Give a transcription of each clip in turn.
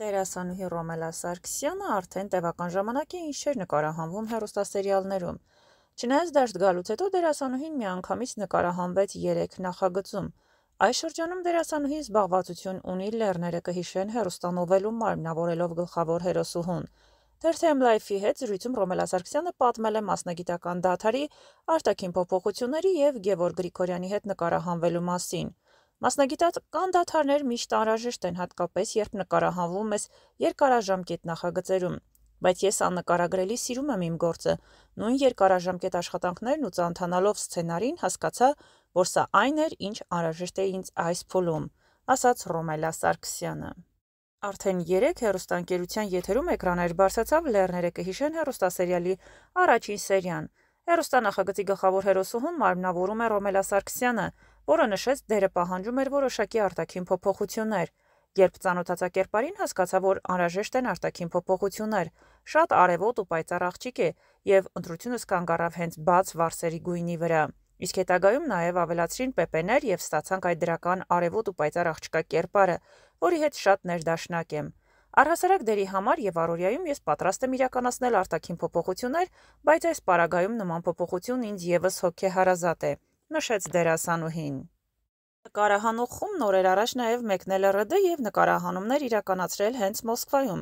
Դերասանուհի Ռոմելա Սարգսյանը արդեն տևական ժամանակ է ինչ չէր նկարահանվում հեռուստասերիալներում։ Չնայած դաշտ գալուց հետո դերասանուհին միանգամից նկարահանվեց 3 նախագծում։ Այս շրջանում դերասանուհին զբաղվածություն ունի լեռները կհիշեն հեռուստանովելում մարմնավորելով գլխավոր հերոսուհուն։ Tertem Life-ի հետ զրույցում Ռոմելա Սարգսյանը պատմել է մասնագիտական դաթարի, արտաքին փոփոխությունների եւ Գևոր Գրիգորյանի հետ նկարահանվելու մասին։ Մասնագիտական դադարներ միշտ անհրաժեշտ են հատկապես, երբ նկարահանվում ես երկարաժամկետ նախագծերում, բայց ես աննկարագրելի սիրում եմ իմ գործը։ Նույն երկարաժամկետ աշխատանքներն ու ծանոթանալով սցենարին հասկացա, որ սա այն էր, ինչ անհրաժեշտ է ինձ այս փուլում, ասաց Ռոմելա Սարգսյանը։ Արդեն 3 հերոստանգերության եթերում էկրաներ բարձացավ Լեռները կհիշեն հերոստասերիալի առաջին սերիան։ Հերոստանախագծի գլխավոր հերոսուհուն մարմնավորում է Ռոմելա Սարգսյանը, որը նշեց դերը պահանջում էր որոշակի արտաքին փոփոխություններ։ Երբ ծանոթացա կերպարին, հասկացա, որ անհրաժեշտ են արտաքին փոփոխություններ։ Շատ արևոտ ու պայծառ աղջիկ է եւ ընտրությունս կանգ առավ հենց բաց վարսերի գույնի վրա։ Իսկ հետագայում նաև ավելացրին պեպեներ եւ ստացանք այդ դրական արևոտ ու պայծառ աղջկա կերպարը, որի հետ շատ ներդաշնակ եմ։ Առհասարակ դերի համար եւ առօրյայում ես պատրաստ եմ իրականացնել արտաքին փոփոխություններ, բայց այս պարագայում նման փոփոխություն ինձ եւս հոգեհարազատ է նշեց դերասանուհին։ Նկարահանող խումն օրեր առաջ նաև մեկնել է ՌԴ դե եւ նկարահանումներ իրականացրել հենց Մոսկվայում։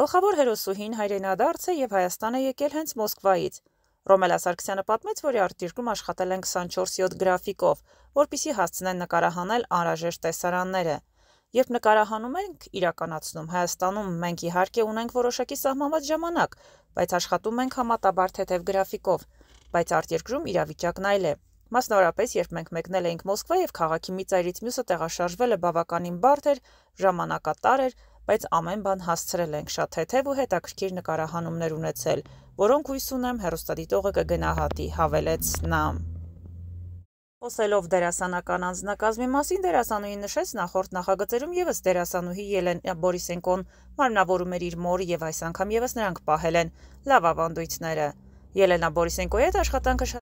Գլխավոր հերոսուհին հայրենադարձ է եւ Հայաստան է եկել հենց Մոսկվայից։ Ռոմելա Սարգսյանը պատմեց, որ արտիրքում աշխատել են 24/7 գրաֆիկով, որpիսի հասցնեն նկարահանել անհրաժեշտ տեսարանները։ Երբ նկարահանում ենք, իրականացնում Հայաստանում մենք իհարկե ունենք որոշակի սահմանված ժամանակ, բայց աշխատում ենք համատաբար թեթև գրաֆիկով, բայց արտերկրում իրավիճակն այլ է։ Մասնավորապես, երբ մենք մեկնել էինք Մոսկվա եւ քաղաքի մի ծայրից մյուսը տեղաշարժվելը բավականին բարդ էր, ժամանակատար էր, բայց ամեն բան հասցրել ենք շատ թեթև ու հետաքրքիր նկարահանումներ ունեցել, որոնք հույս ունեմ հերոստատիտողը կգնահատի, հավելեց նա։ Խոսելով դերասանական անձնակազմի մասին դերասանուհին նշեց նախորդ նախագծերում եւս դերասանուհի Ելենա Բորիսենկոն մարմնավորում էր իր մորը եւ այս անգամ եւս նրանք պահել են լավ ավանդույթները։ Ելենա Բորիսենկոյի հետ աշխատանքը